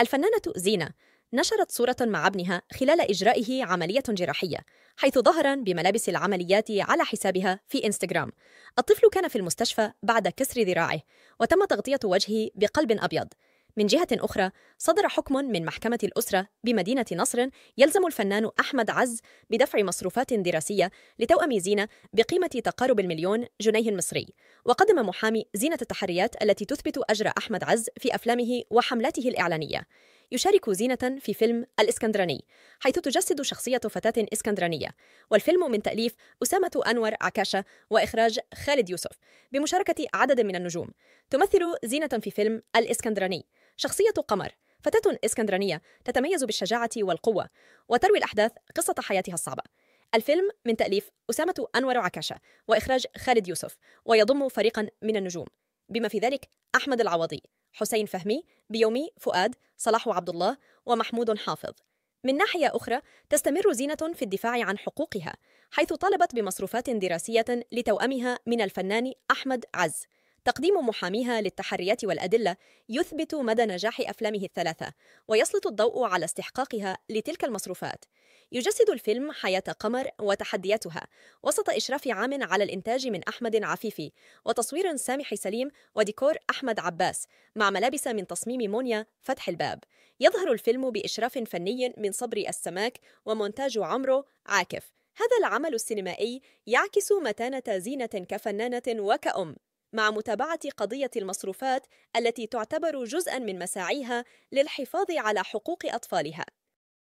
الفنانة زينة نشرت صورة مع ابنها خلال إجرائه عملية جراحية حيث ظهر بملابس العمليات على حسابها في إنستغرام الطفل كان في المستشفى بعد كسر ذراعه وتم تغطية وجهه بقلب أبيض من جهة أخرى صدر حكم من محكمة الأسرة بمدينة نصر يلزم الفنان أحمد عز بدفع مصروفات دراسية لتوأم زينة بقيمة تقارب المليون جنيه مصري وقدم محامي زينة التحريات التي تثبت أجر أحمد عز في أفلامه وحملاته الإعلانية يشارك زينة في فيلم الإسكندراني حيث تجسد شخصية فتاة إسكندرانية والفيلم من تأليف أسامة أنور عكاشة وإخراج خالد يوسف بمشاركة عدد من النجوم تمثل زينة في فيلم الإسكندراني شخصية قمر فتاة اسكندرانية تتميز بالشجاعة والقوة وتروي الأحداث قصة حياتها الصعبة الفيلم من تأليف أسامة أنور عكاشة وإخراج خالد يوسف ويضم فريقا من النجوم بما في ذلك أحمد العوضي حسين فهمي بيومي فؤاد صلاح عبد الله ومحمود حافظ من ناحية أخرى تستمر زينة في الدفاع عن حقوقها حيث طالبت بمصروفات دراسية لتوأمها من الفنان أحمد عز تقديم محاميها للتحريات والأدلة يثبت مدى نجاح أفلامه الثلاثة ويسلط الضوء على استحقاقها لتلك المصروفات يجسد الفيلم حياة قمر وتحدياتها وسط إشراف عام على الإنتاج من أحمد عفيفي وتصوير سامح سليم وديكور أحمد عباس مع ملابس من تصميم مونيا فتح الباب يظهر الفيلم بإشراف فني من صبري السماك ومونتاج عمرو عاكف هذا العمل السينمائي يعكس متانة زينة كفنانة وكأم مع متابعة قضية المصروفات التي تعتبر جزءًا من مساعيها للحفاظ على حقوق أطفالها.